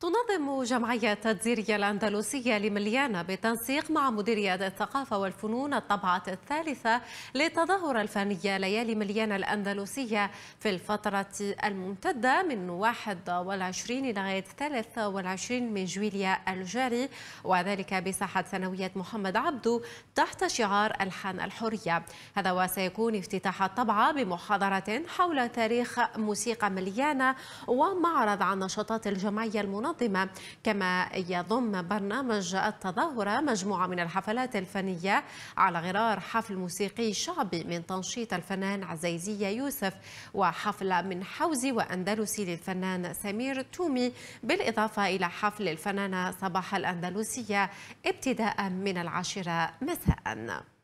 تنظم جمعية تدزيرية الأندلسية لمليانة بالتنسيق مع مديرية الثقافة والفنون الطبعة الثالثة للتظاهرة الفنية ليالي مليانة الأندلسية في الفترة الممتدة من 21 لغاية 23 من جويليا الجاري وذلك بساحة ثانوية محمد عبدو تحت شعار ألحان الحرية هذا وسيكون افتتاح الطبعة بمحاضرة حول تاريخ موسيقى مليانة ومعرض عن نشاطات الجمعية المنظمة المنظمة كما يضم برنامج التظاهرة مجموعة من الحفلات الفنية على غرار حفل موسيقي شعبي من تنشيط الفنان عزيزية يوسف وحفلة من حوزي وأندلسي للفنان سمير تومي بالإضافة إلى حفل الفنانة صباح الأندلسية ابتداء من العاشرة مساءً